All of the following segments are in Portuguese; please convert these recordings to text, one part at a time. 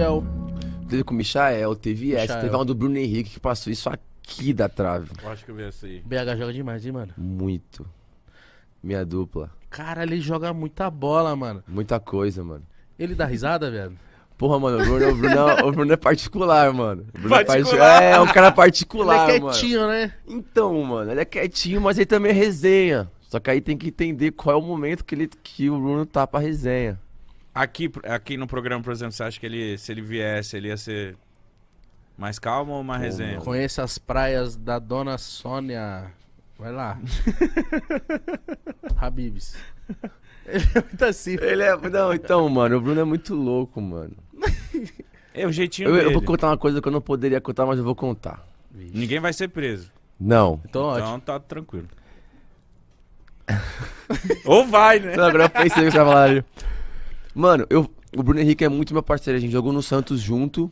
Michel. Teve com o Michael, teve essa. Teve uma do Bruno Henrique que passou isso aqui da trave. Eu acho que eu vi essa aí. BH joga demais, hein, mano? Muito. Minha dupla. Cara, ele joga muita bola, mano. Muita coisa, mano. Ele dá risada, velho? Porra, mano, o Bruno, o Bruno, é é o Bruno é particular, mano. O Bruno particular. É, é, um cara particular, mano. Ele é quietinho, mano. né? Então, mano, ele é quietinho, mas ele também é resenha. Só que aí tem que entender qual é o momento que, ele, que o Bruno tá pra resenha. Aqui, aqui no programa, por exemplo, você acha que ele, se ele viesse, ele ia ser mais calmo ou mais resenha? Eu conheço as praias da Dona Sônia. Vai lá. Habibs. Ele é muito assim. Ele é. Não, então, mano, o Bruno é muito louco, mano. É o jeitinho eu, dele. eu vou contar uma coisa que eu não poderia contar, mas eu vou contar. Vixe. Ninguém vai ser preso. Não. Então, então tá tranquilo. ou vai, né? Então, agora eu pensei que você Mano, eu, o Bruno Henrique é muito meu parceiro. A gente jogou no Santos junto.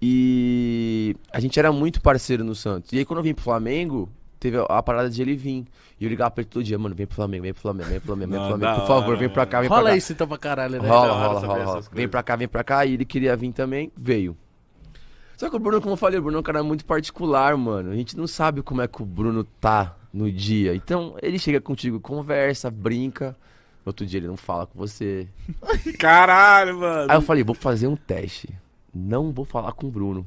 E a gente era muito parceiro no Santos. E aí quando eu vim pro Flamengo, teve a parada de ele vir. E eu ligava pra ele todo dia, mano, vem pro Flamengo, vem pro Flamengo, vem pro Flamengo, vem pro Flamengo. Por favor, vem pra cá, vem rola pra cá. Rola isso então pra caralho, né? Rola, rola, rola. rola. Vem pra cá, vem pra cá. E ele queria vir também, veio. Só que o Bruno, como eu falei, o Bruno é um cara muito particular, mano. A gente não sabe como é que o Bruno tá no dia. Então, ele chega contigo, conversa, brinca. No outro dia ele não fala com você. Caralho, mano. Aí eu falei, vou fazer um teste. Não vou falar com o Bruno.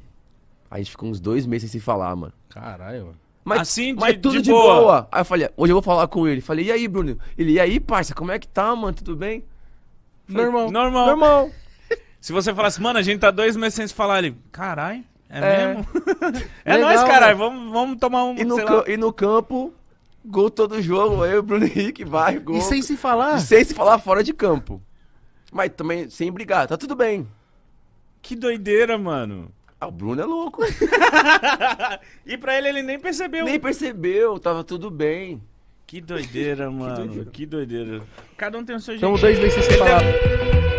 Aí a gente ficou uns dois meses sem se falar, mano. Caralho, mano. Mas, assim, de, mas tudo de, de boa. boa. Aí eu falei, hoje eu vou falar com ele. Falei, e aí, Bruno? Ele, e aí, parça, como é que tá, mano? Tudo bem? Falei, normal. Normal. Normal. se você falasse, mano, a gente tá dois meses sem se falar, ele, caralho, é, é, mesmo? é nós, caralho, né? vamos, vamos tomar um. E no, lá. e no campo, Gol todo jogo, eu, Bruno Henrique, vai, gol. E sem se falar? E sem se falar fora de campo. Mas também sem brigar, tá tudo bem. Que doideira, mano. Ah, o Bruno é louco. e pra ele, ele nem percebeu. Nem percebeu, tava tudo bem. Que doideira, mano. Que doideira. Que doideira. Cada um tem o seu jeito. Então, dois meses separado.